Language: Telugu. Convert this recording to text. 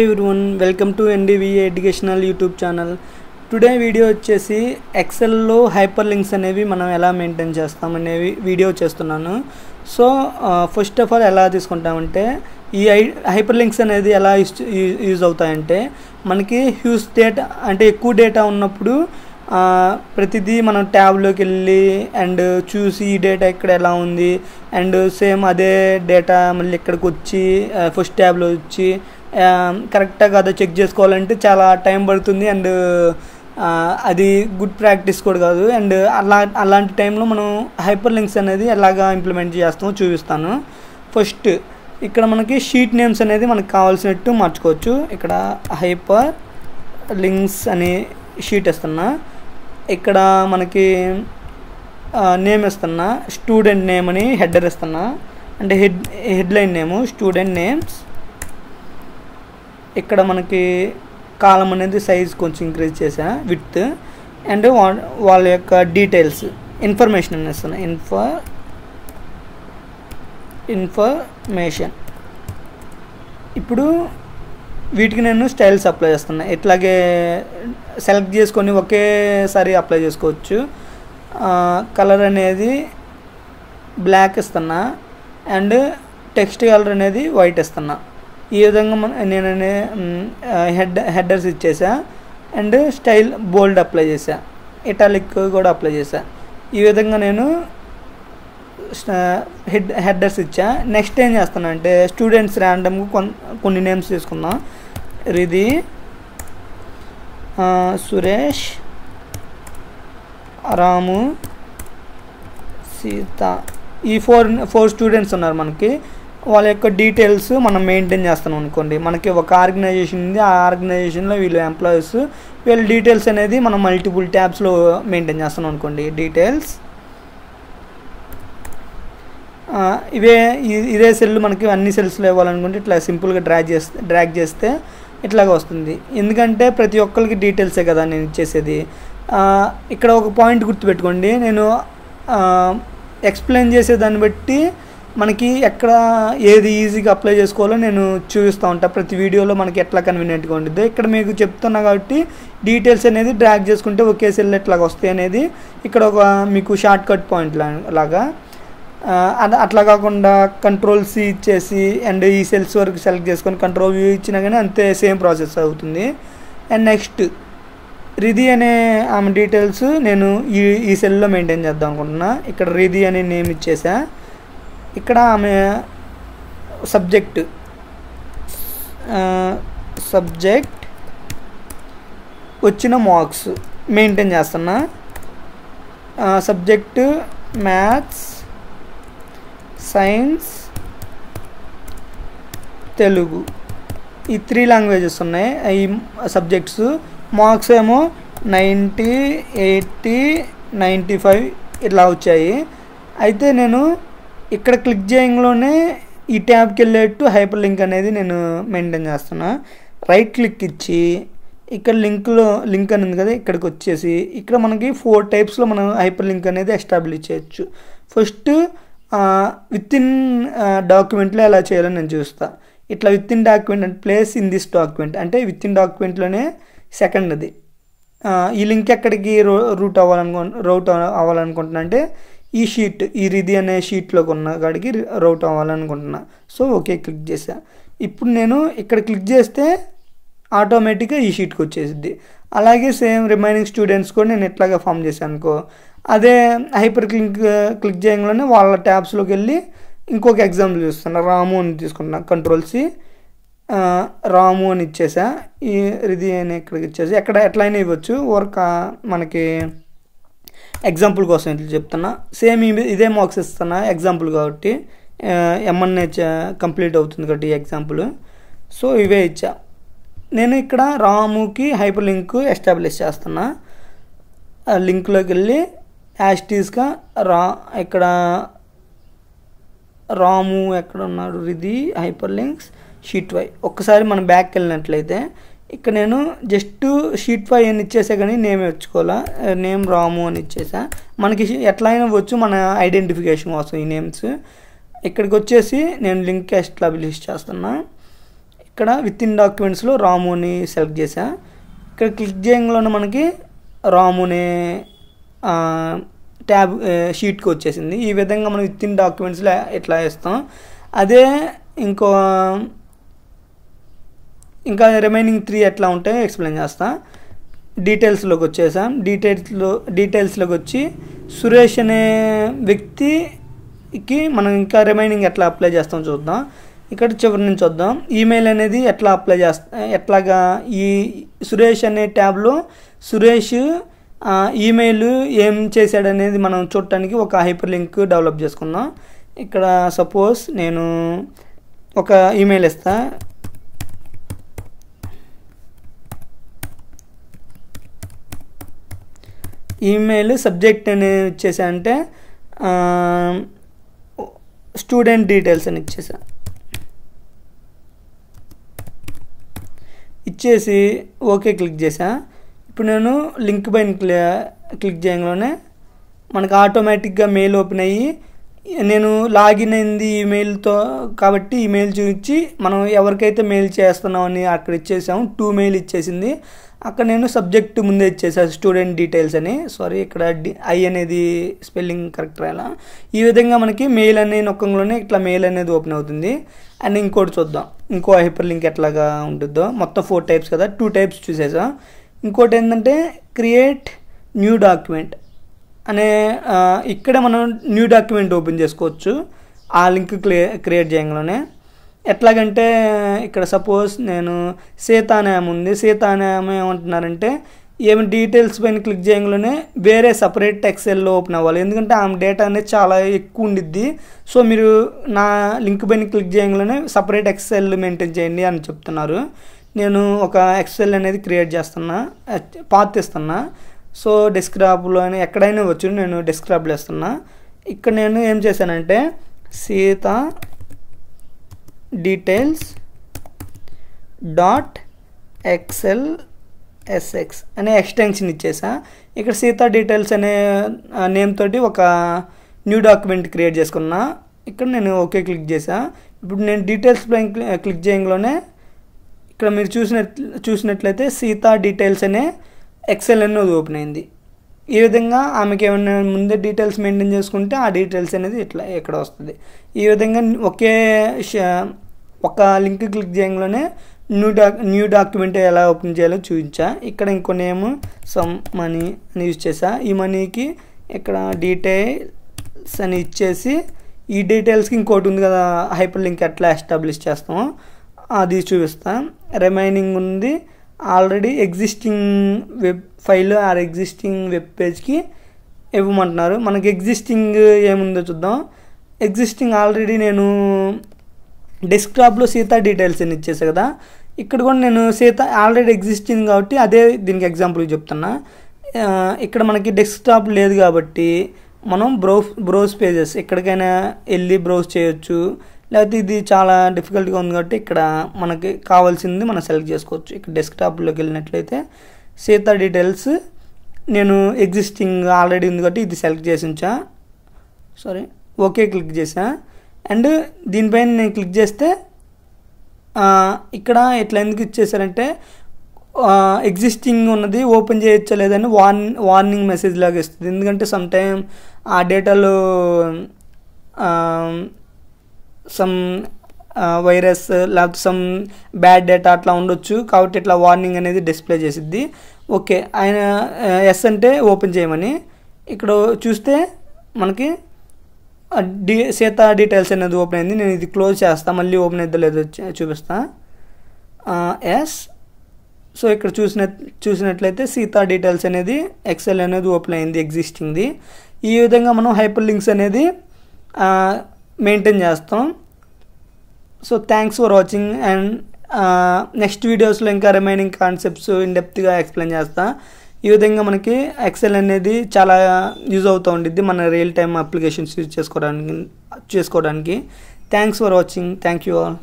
hey one welcome to NDVA educational YouTube channel today video వచ్చేసి ఎక్సెల్లో హైపర్ లింక్స్ అనేవి మనం ఎలా మెయింటైన్ చేస్తాం అనేవి వీడియో చేస్తున్నాను సో ఫస్ట్ ఆఫ్ ఆల్ ఎలా తీసుకుంటామంటే ఈ హైపర్ లింక్స్ అనేది ఎలా యూజ్ అవుతాయంటే మనకి హ్యూజ్ డేటా అంటే ఎక్కువ డేటా ఉన్నప్పుడు ప్రతిదీ మనం ట్యాబ్లోకి వెళ్ళి అండ్ చూసి ఈ డేటా ఇక్కడ ఎలా ఉంది అండ్ సేమ్ అదే డేటా మళ్ళీ ఇక్కడికి వచ్చి ఫస్ట్ ట్యాబ్లో వచ్చి కరెక్ట్గా కాదో చెక్ చేసుకోవాలంటే చాలా టైం పడుతుంది అండ్ uh, అది గుడ్ ప్రాక్టీస్ కూడా కాదు అండ్ అలా అలాంటి టైంలో మనం హైపర్ లింక్స్ అనేది ఎలాగా ఇంప్లిమెంట్ చేస్తామో చూపిస్తాను ఫస్ట్ ఇక్కడ మనకి షీట్ నేమ్స్ అనేది మనకు కావాల్సినట్టు మార్చుకోవచ్చు ఇక్కడ హైపర్ లింక్స్ అనే షీట్ ఇస్తున్నా ఇక్కడ మనకి నేమ్ ఇస్తున్నా స్టూడెంట్ నేమ్ అని హెడర్ ఇస్తున్నా అంటే head headline name student names ఇక్కడ మనకి కాలం అనేది సైజ్ కొంచెం ఇంక్రీజ్ చేసా విత్ అండ్ వాళ్ళ యొక్క డీటెయిల్స్ ఇన్ఫర్మేషన్ అని ఇస్తున్నా ఇన్ఫ ఇన్ఫర్మేషన్ ఇప్పుడు వీటికి నేను స్టైల్స్ అప్లై చేస్తున్నా ఇట్లాగే సెలెక్ట్ చేసుకొని ఒకేసారి అప్లై చేసుకోవచ్చు కలర్ అనేది బ్లాక్ ఇస్తున్నా అండ్ టెక్స్ట్ కలర్ అనేది వైట్ ఇస్తున్నా ఈ విధంగా మన నేను హెడ్ హెడ్డర్స్ ఇచ్చేసా అండ్ స్టైల్ బోల్డ్ అప్లై చేసా ఇటాలిక్ కూడా అప్లై చేసా ఈ విధంగా నేను హెడ్ హెడర్స్ ఇచ్చా నెక్స్ట్ ఏం చేస్తానంటే స్టూడెంట్స్ ర్యాండమ్గా కొన్ని నేమ్స్ తీసుకుందాం రిది సురేష్ రాము సీత ఈ ఫోర్ ఫోర్ స్టూడెంట్స్ ఉన్నారు మనకి వాళ్ళ యొక్క డీటెయిల్స్ మనం మెయింటైన్ చేస్తాం అనుకోండి మనకి ఒక ఆర్గనైజేషన్ ఉంది ఆ ఆర్గనైజేషన్లో వీళ్ళు ఎంప్లాయీస్ వీళ్ళ డీటెయిల్స్ అనేది మనం మల్టిపుల్ ట్యాబ్స్లో మెయింటైన్ చేస్తాం అనుకోండి డీటెయిల్స్ ఇవే ఇదే సెల్ మనకి అన్ని సెల్స్లో ఇవ్వాలనుకుంటే ఇట్లా సింపుల్గా డ్రాక్ చేస్తే డ్రాగ్ చేస్తే ఇట్లాగా వస్తుంది ఎందుకంటే ప్రతి ఒక్కరికి డీటెయిల్సే కదా నేను ఇచ్చేసేది ఇక్కడ ఒక పాయింట్ గుర్తుపెట్టుకోండి నేను ఎక్స్ప్లెయిన్ చేసే దాన్ని బట్టి మనకి ఎక్కడ ఏది ఈజీగా అప్లై చేసుకోవాలో నేను చూపిస్తూ ఉంటాను ప్రతి వీడియోలో మనకి ఎట్లా కన్వీనియంట్గా ఉంటుందో ఇక్కడ మీకు చెప్తున్నా కాబట్టి డీటెయిల్స్ అనేది డ్రాగ్ చేసుకుంటే ఒకే సెల్ ఎట్లాగ వస్తాయి అనేది ఇక్కడ ఒక మీకు షార్ట్ కట్ పాయింట్ లాగా అట్లా కాకుండా కంట్రోల్ సి ఇచ్చేసి అండ్ ఈ సెల్స్ వరకు సెలెక్ట్ చేసుకొని కంట్రోల్ వ్యూ ఇచ్చినా కానీ అంతే సేమ్ ప్రాసెస్ అవుతుంది అండ్ నెక్స్ట్ రిధి అనే ఆమె డీటెయిల్స్ నేను ఈ ఈ సెల్లో మెయింటైన్ చేద్దాం అనుకుంటున్నా ఇక్కడ రిధి అనే నేమ్ ఇచ్చేసా ఇక్కడ ఆమె సబ్జెక్ట్ సబ్జెక్ట్ వచ్చిన మార్క్స్ మెయింటైన్ చేస్తున్నా సబ్జెక్టు మ్యాథ్స్ సైన్స్ తెలుగు ఈ త్రీ లాంగ్వేజెస్ ఉన్నాయి ఈ సబ్జెక్ట్స్ మార్క్స్ ఏమో నైంటీ ఎయిటీ నైంటీ ఫైవ్ ఇట్లా వచ్చాయి అయితే నేను ఇక్కడ క్లిక్ చేయంలోనే ఈ ట్యాబ్కి వెళ్ళేట్టు హైపర్ లింక్ అనేది నేను మెయింటైన్ చేస్తున్నా రైట్ క్లిక్ ఇచ్చి ఇక్కడ లింక్లో లింక్ అనేది కదా ఇక్కడికి వచ్చేసి ఇక్కడ మనకి ఫోర్ టైప్స్లో మనం హైపర్ లింక్ అనేది ఎస్టాబ్లిష్ చేయొచ్చు ఫస్ట్ విత్ ఇన్ డాక్యుమెంట్లో ఎలా చేయాలని నేను చూస్తా ఇట్లా విత్ ఇన్ డాక్యుమెంట్ అంటే ప్లేస్ ఇన్ దిస్ డాక్యుమెంట్ అంటే విత్ ఇన్ డాక్యుమెంట్లోనే సెకండ్ అది ఈ లింక్ ఎక్కడికి రూట్ అవ్వాలనుకో రూట్ అవ్వాలనుకుంటున్నా అంటే ఈ షీట్ ఈ రిది అనే షీట్లోకి ఉన్న కాడికి రౌట్ అవ్వాలనుకుంటున్నా సో ఓకే క్లిక్ చేసా ఇప్పుడు నేను ఇక్కడ క్లిక్ చేస్తే ఆటోమేటిక్గా ఈ షీట్కి వచ్చేసిద్ది అలాగే సేమ్ రిమైనింగ్ స్టూడెంట్స్ కూడా నేను ఎట్లాగా ఫామ్ చేశాను అనుకో అదే హైపర్ క్లిక్ క్లిక్ చేయగానే వాళ్ళ ట్యాబ్స్లోకి వెళ్ళి ఇంకొక ఎగ్జాంపుల్ చూస్తున్నా రాము అని తీసుకుంటున్నా కంట్రోల్ సి రాము అని ఇచ్చేసా ఈ రిధి అని ఇక్కడికి ఇచ్చేసి ఎక్కడ ఎట్లయినా ఇవ్వచ్చు వర్క్ మనకి ఎగ్జాంపుల్ కోసం ఇట్లా చెప్తున్నా సేమ్ ఇదే మార్క్స్ ఇస్తున్నా ఎగ్జాంపుల్ కాబట్టి ఎంఎన్ఏ కంప్లీట్ అవుతుంది కాబట్టి ఎగ్జాంపుల్ సో ఇవే ఇచ్చా నేను ఇక్కడ రాముకి హైపర్ లింక్ ఎస్టాబ్లిష్ చేస్తున్నా లింక్లోకి వెళ్ళి యాస్టీస్గా రా ఇక్కడ రాము ఎక్కడ ఉన్నాడు ఇది హైపర్ లింక్స్ షీట్ వై ఒక్కసారి మనం బ్యాక్ వెళ్ళినట్లయితే ఇక్కడ నేను జస్ట్ షీట్ ఫైవ్ అని ఇచ్చేసా కానీ నేమ్ ఇచ్చుకోవాలా నేమ్ రాము అని ఇచ్చేసా మనకి ఎట్లా అయినా వచ్చు మన ఐడెంటిఫికేషన్ కోసం ఈ నేమ్స్ ఇక్కడికి వచ్చేసి నేను లింక్ క్యాస్ట్ లబ్లిష్ చేస్తున్నా ఇక్కడ విత్ ఇన్ డాక్యుమెంట్స్లో రాము అని సెలెక్ట్ చేశా ఇక్కడ క్లిక్ చేయంగానే మనకి రాము అనే ట్యాబ్ షీట్కి వచ్చేసింది ఈ విధంగా మనం విత్ ఇన్ డాక్యుమెంట్స్లో ఎట్లా వేస్తాం అదే ఇంకో ఇంకా రిమైనింగ్ త్రీ ఎట్లా ఉంటాయో ఎక్స్ప్లెయిన్ చేస్తాను డీటెయిల్స్లోకి వచ్చేసాం డీటెయిల్స్లో డీటెయిల్స్లోకి వచ్చి సురేష్ అనే వ్యక్తికి మనం ఇంకా రిమైనింగ్ ఎట్లా అప్లై చేస్తాం చూద్దాం ఇక్కడ చివరి నుంచి వద్దాం ఈమెయిల్ అనేది ఎట్లా అప్లై చేస్తా ఎట్లాగా ఈ సురేష్ అనే ట్యాబ్లో సురేష్ ఈమెయిల్ ఏం చేశాడనేది మనం చూడటానికి ఒక హైపర్ లింక్ డెవలప్ చేసుకుందాం ఇక్కడ సపోజ్ నేను ఒక ఈమెయిల్ ఇస్తాను ఈమెయిల్ సబ్జెక్ట్ అని ఇచ్చేసా అంటే స్టూడెంట్ డీటెయిల్స్ అని ఇచ్చేసా ఇచ్చేసి ఓకే క్లిక్ చేసా ఇప్పుడు నేను లింక్ పైన క్లిక్ చేయగానే మనకు ఆటోమేటిక్గా మెయిల్ ఓపెన్ అయ్యి నేను లాగిన్ అయింది ఈమెయిల్తో కాబట్టి ఈమెయిల్ చూపించి మనం ఎవరికైతే మెయిల్ చేస్తున్నామని అక్కడ ఇచ్చేసాము టూ మెయిల్ ఇచ్చేసింది అక్కడ నేను సబ్జెక్ట్ ముందే ఇచ్చేసాను స్టూడెంట్ డీటెయిల్స్ అని సారీ ఇక్కడ డి ఐ అనేది స్పెల్లింగ్ కరెక్ట్ రాయాల ఈ విధంగా మనకి మెయిల్ అనే నొక్కంలోనే ఇట్లా మెయిల్ అనేది ఓపెన్ అవుతుంది అండ్ ఇంకోటి చూద్దాం ఇంకో హైపర్ లింక్ ఎట్లాగా ఉంటుందో మొత్తం ఫోర్ టైప్స్ కదా టూ టైప్స్ చూసేసా ఇంకోటి ఏంటంటే క్రియేట్ న్యూ డాక్యుమెంట్ అనే ఇక్కడ మనం న్యూ డాక్యుమెంట్ ఓపెన్ చేసుకోవచ్చు ఆ లింక్ క్రియేట్ చేయగానే ఎట్లాగంటే ఇక్కడ సపోజ్ నేను సీత ఉంది సీత ఏమంటున్నారంటే ఏమి డీటెయిల్స్ పైన క్లిక్ చేయగానే వేరే సపరేట్ ఎక్సెల్లో ఓపెన్ అవ్వాలి ఎందుకంటే ఆమె డేటా అనేది చాలా ఎక్కువ ఉండిద్ది సో మీరు నా లింక్ పైన క్లిక్ చేయగానే సపరేట్ ఎక్స్ఎల్ మెయింటైన్ చేయండి అని చెప్తున్నారు నేను ఒక ఎక్స్ఎల్ అనేది క్రియేట్ చేస్తున్నా పాత్ ఇస్తున్నా సో డెస్క్టాప్లో అని ఎక్కడైనా వచ్చి నేను డెస్క్టాప్లో ఇస్తున్నా ఇక్కడ నేను ఏం చేశానంటే Sita details dot excel SX అనే ఎక్స్టెన్షన్ ఇచ్చేసా ఇక్కడ సీతా డీటెయిల్స్ అనే నేమ్ తోటి ఒక న్యూ డాక్యుమెంట్ క్రియేట్ చేసుకున్నా ఇక్కడ నేను ఓకే క్లిక్ చేసా ఇప్పుడు నేను డీటెయిల్స్ పైన క్లిక్ చేయంలోనే ఇక్కడ మీరు చూసిన చూసినట్లయితే సీతా డీటెయిల్స్ అనే ఎక్సెల్ అనేది ఓపెన్ అయింది ఈ విధంగా ఆమెకి ఏమైనా ముందే డీటెయిల్స్ మెయింటైన్ చేసుకుంటే ఆ డీటెయిల్స్ అనేది ఇట్లా ఇక్కడ వస్తుంది ఈ విధంగా ఒకే ఒక లింక్ క్లిక్ చేయంలోనే న్యూ డాక్ న్యూ డాక్యుమెంట్ ఎలా ఓపెన్ చేయాలో చూపించా ఇక్కడ ఇంకో నేమ్ సమ్ మనీ అని యూజ్ చేసా ఈ మనీకి ఇక్కడ డీటెయిల్స్ అని ఇచ్చేసి ఈ డీటెయిల్స్కి ఇంకోటి ఉంది కదా హైపర్ లింక్ ఎట్లా ఎస్టాబ్లిష్ చేస్తామో అది చూపిస్తాం రిమైనింగ్ ఉంది already existing web file or existing web పేజ్కి ఇవ్వమంటున్నారు మనకి ఎగ్జిస్టింగ్ ఏముందో చూద్దాం ఎగ్జిస్టింగ్ ఆల్రెడీ నేను డెస్క్టాప్లో సీత డీటెయిల్స్ అని ఇచ్చేసా కదా ఇక్కడ కూడా నేను సీత ఆల్రెడీ ఎగ్జిస్టింగ్ కాబట్టి అదే దీనికి ఎగ్జాంపుల్ చెప్తున్నా ఇక్కడ మనకి డెస్క్టాప్ లేదు కాబట్టి మనం బ్రౌ బ్రౌజ్ పేజెస్ ఎక్కడికైనా వెళ్ళి బ్రౌజ్ చేయొచ్చు లేకపోతే ఇది చాలా డిఫికల్ట్గా ఉంది కాబట్టి ఇక్కడ మనకి కావాల్సింది మనం సెలెక్ట్ చేసుకోవచ్చు ఇక్కడ డెస్క్టాప్లోకి వెళ్ళినట్లయితే సీత డీటెయిల్స్ నేను ఎగ్జిస్టింగ్ ఆల్రెడీ ఉంది కాబట్టి ఇది సెలెక్ట్ చేసి ఉంచా సారీ ఓకే క్లిక్ చేసా అండ్ దీనిపైన నేను క్లిక్ చేస్తే ఇక్కడ ఎట్లా ఎందుకు ఇచ్చేసారంటే ఎగ్జిస్టింగ్ ఉన్నది ఓపెన్ చేయొచ్చా లేదని వార్న్ వార్నింగ్ మెసేజ్ లాగా ఇస్తుంది ఎందుకంటే సమ్ టైం ఆ డేటాలో సమ్ వైరస్ లేకపోతే సమ్ బ్యాడ్ డేటా అట్లా ఉండొచ్చు కాబట్టి ఇట్లా వార్నింగ్ అనేది డిస్ప్లే చేసిద్ది ఓకే ఆయన ఎస్ uh, అంటే ఓపెన్ చేయమని ఇక్కడ చూస్తే మనకి డి సీత డీటెయిల్స్ అనేది ఓపెన్ అయింది నేను ఇది క్లోజ్ చేస్తాను మళ్ళీ ఓపెన్ అయితే లేదో చూపిస్తా ఎస్ uh, సో ఇక్కడ చూసిన చూసినట్లయితే సీత డీటెయిల్స్ అనేది ఎక్సెల్ అనేది ఓపెన్ అయింది ఎగ్జిస్టింగ్ది ఈ విధంగా మనం హైపర్ లింక్స్ అనేది uh, మెయింటైన్ చేస్తాం so thanks for watching and next వీడియోస్లో ఇంకా రిమైనింగ్ కాన్సెప్ట్స్ ఇన్ డెప్త్గా ఎక్స్ప్లెయిన్ చేస్తా ఈ విధంగా మనకి ఎక్సెల్ అనేది చాలా యూజ్ అవుతూ ఉండిద్ది మన రియల్ టైమ్ అప్లికేషన్స్ యూజ్ చేసుకోవడానికి చేసుకోవడానికి thanks for watching thank you all